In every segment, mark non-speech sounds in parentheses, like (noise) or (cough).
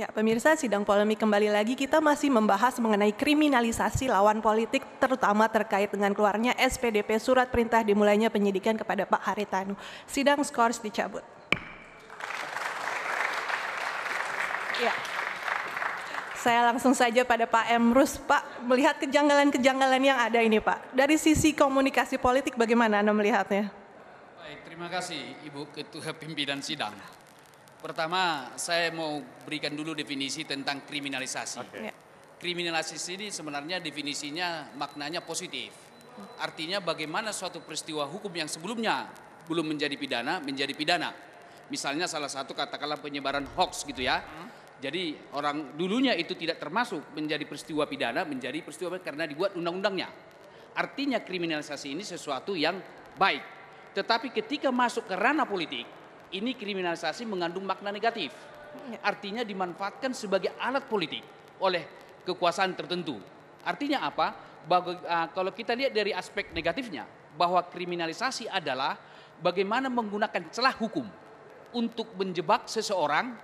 Ya, pemirsa sidang polemik kembali lagi kita masih membahas mengenai kriminalisasi lawan politik terutama terkait dengan keluarnya SPDP surat perintah dimulainya penyidikan kepada Pak Haritanu. Sidang skors dicabut. Ya. Saya langsung saja pada Pak Emrus, Pak, melihat kejanggalan-kejanggalan yang ada ini, Pak. Dari sisi komunikasi politik bagaimana Anda melihatnya? Baik, terima kasih Ibu Ketua Pimpinan Sidang. Pertama, saya mau berikan dulu definisi tentang kriminalisasi. Okay. Ya. Kriminalisasi ini sebenarnya definisinya maknanya positif. Artinya bagaimana suatu peristiwa hukum yang sebelumnya belum menjadi pidana menjadi pidana. Misalnya salah satu katakanlah penyebaran hoax gitu ya. Hmm. Jadi orang dulunya itu tidak termasuk menjadi peristiwa pidana menjadi peristiwa karena dibuat undang-undangnya. Artinya kriminalisasi ini sesuatu yang baik. Tetapi ketika masuk ke ranah politik ini kriminalisasi mengandung makna negatif. Iya. Artinya dimanfaatkan sebagai alat politik oleh kekuasaan tertentu. Artinya apa? Bahwa, uh, ah, kalau kita lihat dari aspek negatifnya, bahwa kriminalisasi adalah bagaimana menggunakan celah hukum untuk menjebak seseorang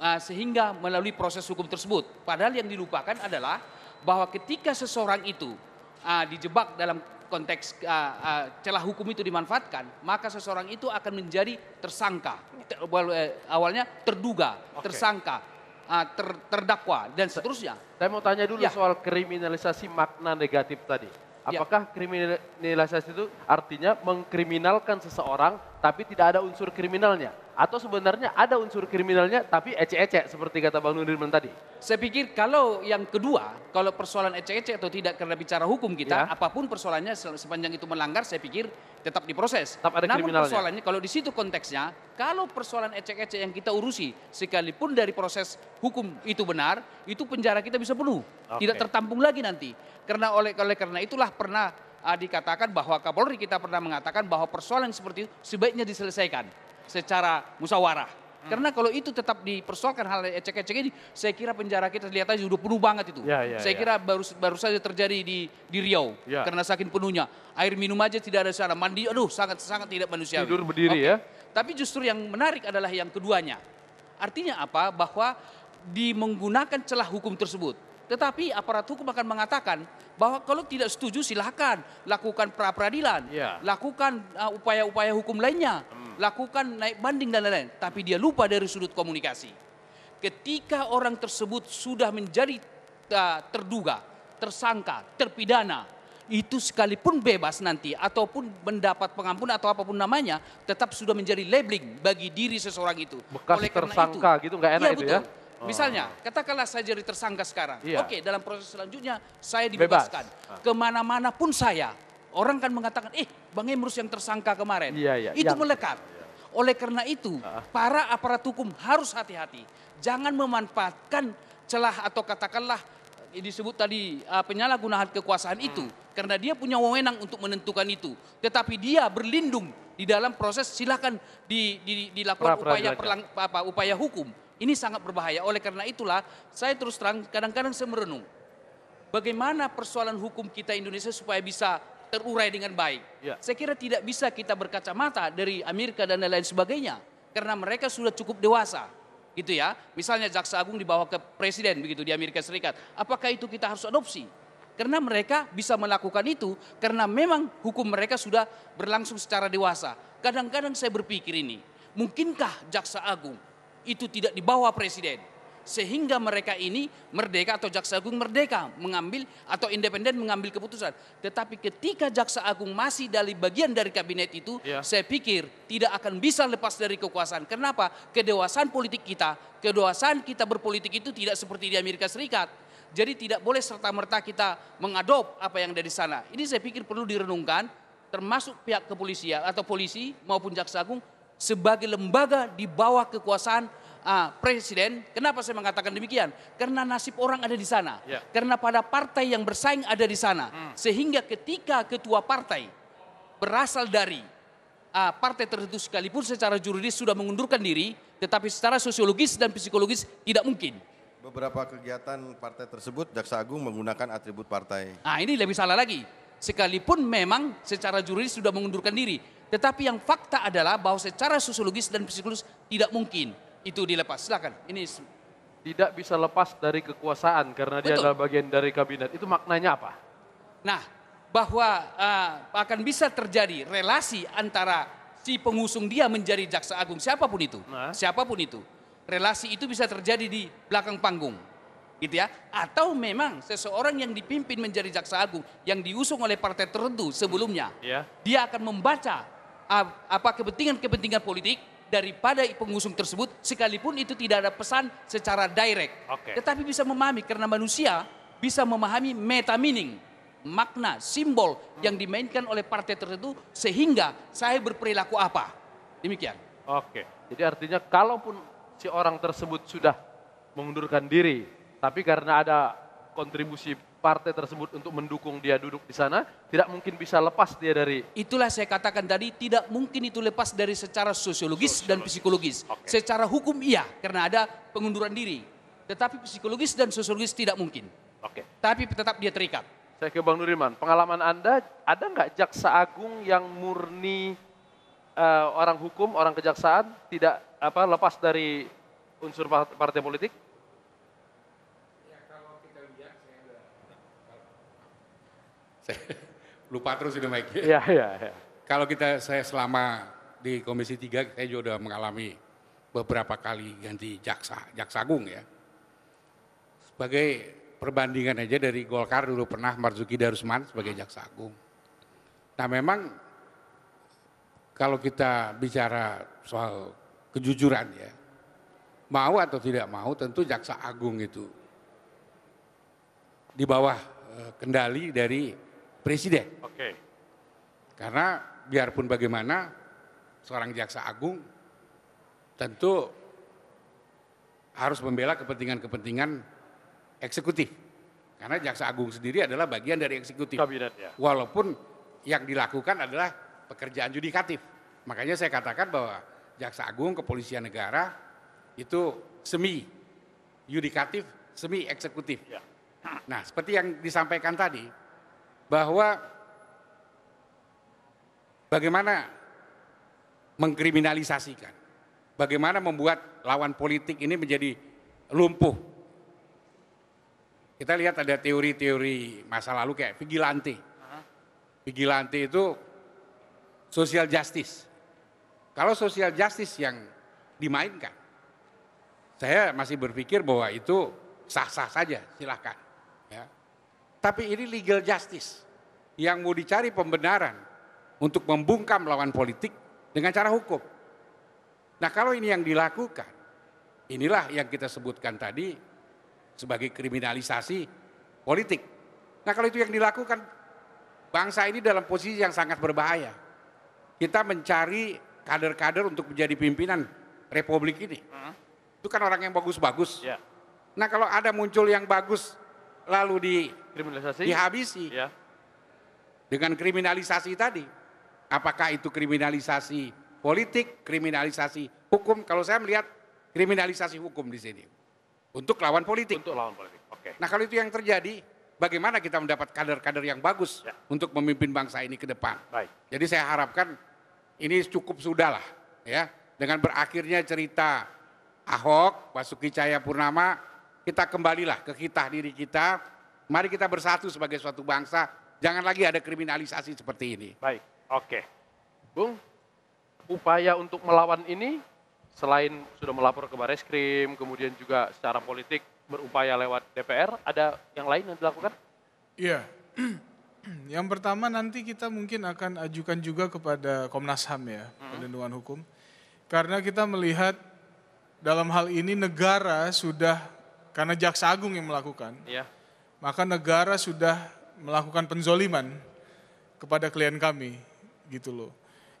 uh, sehingga melalui proses hukum tersebut. Padahal yang dilupakan adalah bahwa ketika seseorang itu uh, dijebak dalam konteks uh, uh, celah hukum itu dimanfaatkan, maka seseorang itu akan menjadi tersangka. Ter, eh, awalnya terduga, okay. tersangka, uh, ter, terdakwa dan seterusnya. Saya mau tanya dulu ya. soal kriminalisasi makna negatif tadi. Ya. Apakah ya. kriminalisasi itu artinya mengkriminalkan seseorang tapi tidak ada unsur kriminalnya? atau sebenarnya ada unsur kriminalnya tapi ece-ece seperti kata Bang Nurdirman tadi? Saya pikir kalau yang kedua, kalau persoalan ece-ece atau tidak karena bicara hukum kita, ya. apapun persoalannya sepanjang itu melanggar saya pikir tetap diproses. Tetap ada Namun persoalannya kalau di situ konteksnya, kalau persoalan ece-ece yang kita urusi sekalipun dari proses hukum itu benar, itu penjara kita bisa penuh. Okay. Tidak tertampung lagi nanti. Karena oleh oleh karena itulah pernah ah, dikatakan bahwa Kapolri kita pernah mengatakan bahwa persoalan seperti itu sebaiknya diselesaikan secara musyawarah. Hmm. Karena kalau itu tetap dipersoalkan hal ecek-ecek ini, saya kira penjara kita lihat aja sudah penuh banget itu. Ya, ya, saya ya. kira baru baru saja terjadi di di Riau ya. karena saking penuhnya. Air minum aja tidak ada sana, mandi aduh sangat sangat tidak manusiawi. Tidur berdiri okay. ya. Tapi justru yang menarik adalah yang keduanya. Artinya apa? Bahwa di menggunakan celah hukum tersebut. Tetapi aparat hukum akan mengatakan bahwa kalau tidak setuju silahkan lakukan pra peradilan, ya. lakukan uh, upaya-upaya uh, hukum lainnya. Hmm lakukan naik banding dan lain-lain, tapi dia lupa dari sudut komunikasi. Ketika orang tersebut sudah menjadi ah, terduga, tersangka, terpidana, itu sekalipun bebas nanti ataupun mendapat pengampun atau apapun namanya, tetap sudah menjadi labeling bagi diri seseorang itu. Bekas Oleh tersangka itu, gitu nggak enak iya, itu ya? Oh. Misalnya, katakanlah saya jadi tersangka sekarang. Iya. Oke, dalam proses selanjutnya saya dibebaskan. Bebas. Ah. Kemana-mana pun saya, orang kan mengatakan, eh Bang Emrus yang tersangka kemarin. Iya, iya. Itu yang... melekat. Oleh karena itu, para aparat hukum harus hati-hati. Jangan memanfaatkan celah atau katakanlah eh, disebut tadi uh, penyalahgunaan kekuasaan itu hmm. karena dia punya wewenang untuk menentukan itu. Tetapi dia berlindung di dalam proses silahkan di, di, dilakukan pra, pra, upaya perlang, apa, upaya hukum. Ini sangat berbahaya. Oleh karena itulah saya terus terang kadang-kadang saya merenung. Bagaimana persoalan hukum kita Indonesia supaya bisa terurai dengan baik. Ya. Saya kira tidak bisa kita berkacamata dari Amerika dan lain lain sebagainya karena mereka sudah cukup dewasa. Gitu ya. Misalnya jaksa agung dibawa ke presiden begitu di Amerika Serikat. Apakah itu kita harus adopsi? Karena mereka bisa melakukan itu karena memang hukum mereka sudah berlangsung secara dewasa. Kadang-kadang saya berpikir ini, mungkinkah jaksa agung itu tidak dibawa presiden? sehingga mereka ini merdeka atau jaksa agung merdeka mengambil atau independen mengambil keputusan. Tetapi ketika jaksa agung masih dari bagian dari kabinet itu, ya. saya pikir tidak akan bisa lepas dari kekuasaan. Kenapa? Kedewasaan politik kita, kedewasaan kita berpolitik itu tidak seperti di Amerika Serikat. Jadi tidak boleh serta-merta kita mengadop apa yang dari sana. Ini saya pikir perlu direnungkan termasuk pihak kepolisian atau polisi maupun jaksa agung sebagai lembaga di bawah kekuasaan uh, presiden. Kenapa saya mengatakan demikian? Karena nasib orang ada di sana. Yeah. Karena pada partai yang bersaing ada di sana. Hmm. Sehingga ketika ketua partai berasal dari uh, partai tertentu sekalipun secara juridis sudah mengundurkan diri, tetapi secara sosiologis dan psikologis tidak mungkin. Beberapa kegiatan partai tersebut Jaksa Agung menggunakan atribut partai. Nah, ini lebih salah lagi. Sekalipun memang secara juridis sudah mengundurkan diri, tetapi yang fakta adalah bahwa secara sosiologis dan psikologis tidak mungkin itu dilepas. Silakan. Ini tidak bisa lepas dari kekuasaan karena Betul. dia adalah bagian dari kabinet. Itu maknanya apa? Nah, bahwa uh, akan bisa terjadi relasi antara si pengusung dia menjadi jaksa agung siapapun itu, nah. siapapun itu. Relasi itu bisa terjadi di belakang panggung. Gitu ya. Atau memang seseorang yang dipimpin menjadi jaksa agung yang diusung oleh partai tertentu sebelumnya, yeah. dia akan membaca ah, apa kepentingan-kepentingan politik daripada pengusung tersebut sekalipun itu tidak ada pesan secara direct. Okay. Tetapi bisa memahami karena manusia bisa memahami meta meaning, makna, simbol hmm. yang dimainkan oleh partai tertentu sehingga saya berperilaku apa. Demikian. Oke. Okay. Jadi artinya kalaupun si orang tersebut sudah mengundurkan diri, tapi karena ada kontribusi partai tersebut untuk mendukung dia duduk di sana, tidak mungkin bisa lepas dia dari Itulah saya katakan tadi tidak mungkin itu lepas dari secara sosiologis, sosiologis. dan psikologis. Okay. Secara hukum iya karena ada pengunduran diri. Tetapi psikologis dan sosiologis tidak mungkin. Oke. Okay. Tapi tetap dia terikat. Saya ke Bang Nuriman, pengalaman Anda ada nggak jaksa agung yang murni uh, orang hukum, orang kejaksaan tidak apa lepas dari unsur partai politik? Saya (laughs) lupa terus ini Mike. Iya, iya, iya. Kalau kita saya selama di Komisi 3 saya juga sudah mengalami beberapa kali ganti jaksa, jaksa agung ya. Sebagai perbandingan aja dari Golkar dulu pernah Marzuki Darusman sebagai jaksa agung. Nah memang kalau kita bicara soal kejujuran ya, mau atau tidak mau tentu jaksa agung itu di bawah eh, kendali dari presiden. Oke. Karena biarpun bagaimana seorang jaksa agung tentu harus membela kepentingan-kepentingan eksekutif. Karena jaksa agung sendiri adalah bagian dari eksekutif. Kabinet, ya. Walaupun yang dilakukan adalah pekerjaan yudikatif. Makanya saya katakan bahwa jaksa agung kepolisian negara itu semi yudikatif, semi eksekutif. Ya. Nah, seperti yang disampaikan tadi, bahwa bagaimana mengkriminalisasikan, bagaimana membuat lawan politik ini menjadi lumpuh. Kita lihat ada teori-teori masa lalu kayak vigilante. Vigilante itu social justice. Kalau social justice yang dimainkan, saya masih berpikir bahwa itu sah-sah saja, silahkan. Ya. Tapi ini legal justice yang mau dicari pembenaran untuk membungkam lawan politik dengan cara hukum. Nah kalau ini yang dilakukan, inilah yang kita sebutkan tadi sebagai kriminalisasi politik. Nah kalau itu yang dilakukan, bangsa ini dalam posisi yang sangat berbahaya. Kita mencari kader-kader untuk menjadi pimpinan republik ini. Hmm. Itu kan orang yang bagus-bagus. Ya. Nah kalau ada muncul yang bagus lalu di kriminalisasi dihabisi ya. dengan kriminalisasi tadi apakah itu kriminalisasi politik kriminalisasi hukum kalau saya melihat kriminalisasi hukum di sini untuk lawan politik untuk lawan politik oke okay. nah kalau itu yang terjadi bagaimana kita mendapat kader-kader yang bagus ya. untuk memimpin bangsa ini ke depan Baik. jadi saya harapkan ini cukup sudah lah ya dengan berakhirnya cerita Ahok, Basuki Cahaya Purnama, kita kembalilah ke kita diri kita Mari kita bersatu sebagai suatu bangsa. Jangan lagi ada kriminalisasi seperti ini. Baik, oke. Bung, upaya untuk melawan ini selain sudah melapor ke Baris Krim, kemudian juga secara politik berupaya lewat DPR, ada yang lain yang dilakukan? Iya. (clears throat) Yang pertama nanti kita mungkin akan ajukan juga kepada Komnas HAM ya, hmm. perlindungan hukum. Karena kita melihat dalam hal ini negara sudah karena jaksa agung yang melakukan. yeah maka negara sudah melakukan penzoliman kepada klien kami gitu loh.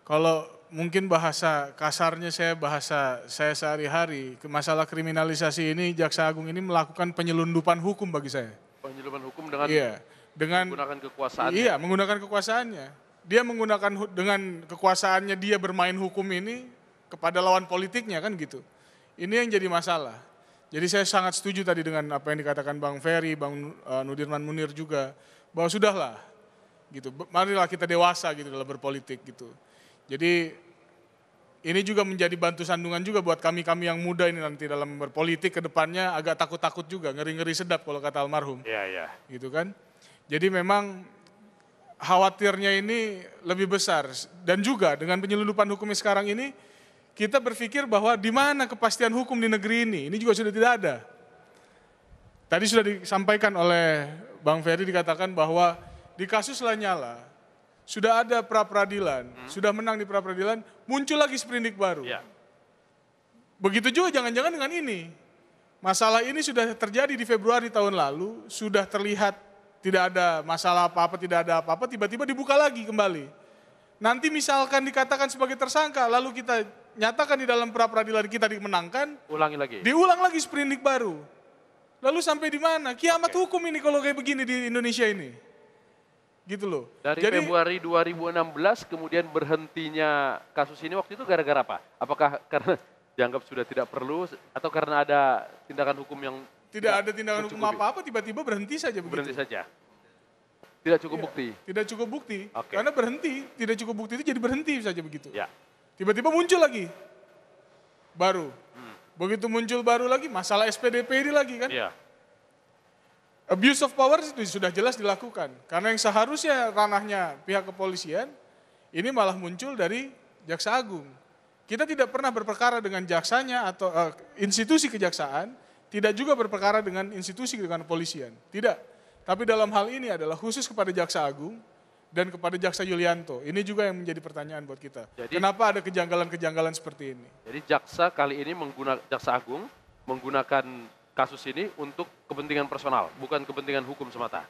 Kalau mungkin bahasa kasarnya saya bahasa saya sehari-hari ke masalah kriminalisasi ini Jaksa Agung ini melakukan penyelundupan hukum bagi saya. Penyelundupan hukum dengan iya, dengan menggunakan kekuasaannya. Iya, menggunakan kekuasaannya. Dia menggunakan dengan kekuasaannya dia bermain hukum ini kepada lawan politiknya kan gitu. Ini yang jadi masalah. Jadi saya sangat setuju tadi dengan apa yang dikatakan Bang Ferry, Bang eh, Nudirman Munir juga, bahwa sudahlah, gitu. Marilah kita dewasa gitu dalam berpolitik gitu. Jadi ini juga menjadi bantu sandungan juga buat kami-kami yang muda ini nanti dalam berpolitik ke depannya agak takut-takut juga, ngeri-ngeri sedap kalau kata almarhum. Iya, iya. Gitu kan. Jadi memang khawatirnya ini lebih besar dan juga dengan penyelundupan hukumnya sekarang ini kita berpikir bahwa di mana kepastian hukum di negeri ini? Ini juga sudah tidak ada. Tadi sudah disampaikan oleh Bang Ferry dikatakan bahwa di kasus Lanyala sudah ada pra peradilan, hmm. sudah menang di pra peradilan, muncul lagi seperindik baru. Ya. Begitu juga jangan-jangan dengan ini. Masalah ini sudah terjadi di Februari tahun lalu, sudah terlihat tidak ada masalah apa-apa, tidak ada apa-apa, tiba-tiba dibuka lagi kembali. Nanti misalkan dikatakan sebagai tersangka, lalu kita nyatakan di dalam pra peradilan kita dimenangkan, ulangi lagi. Diulang lagi sprindik baru. Lalu sampai di mana? Kiamat okay. hukum ini kalau kayak begini di Indonesia ini. Gitu loh. Dari Jadi, Februari 2016 kemudian berhentinya kasus ini waktu itu gara-gara apa? Apakah karena (laughs) dianggap sudah tidak perlu atau karena ada tindakan hukum yang tidak ada tindakan hukum apa-apa tiba-tiba berhenti saja begitu. Berhenti saja. Tidak cukup iya, bukti. Tidak cukup bukti. Okay. Karena berhenti, tidak cukup bukti itu jadi berhenti saja begitu. Ya. Tiba-tiba muncul lagi baru. Hmm. Begitu muncul baru lagi masalah SPDP ini lagi kan? Yeah. Abuse of power itu sudah jelas dilakukan karena yang seharusnya ranahnya pihak kepolisian ini malah muncul dari jaksa agung. Kita tidak pernah berperkara dengan jaksanya atau uh, institusi kejaksaan, tidak juga berperkara dengan institusi dengan kepolisian. Tidak. Tapi dalam hal ini adalah khusus kepada jaksa agung dan kepada jaksa Yulianto. Ini juga yang menjadi pertanyaan buat kita. Jadi, Kenapa ada kejanggalan-kejanggalan seperti ini? Jadi jaksa kali ini menggunakan jaksa agung menggunakan kasus ini untuk kepentingan personal, bukan kepentingan hukum semata.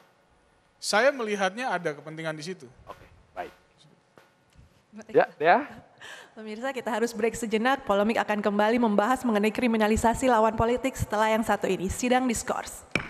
Saya melihatnya ada kepentingan di situ. Oke, baik. Ya, ya. Pemirsa kita harus break sejenak, polemik akan kembali membahas mengenai kriminalisasi lawan politik setelah yang satu ini, sidang diskurs.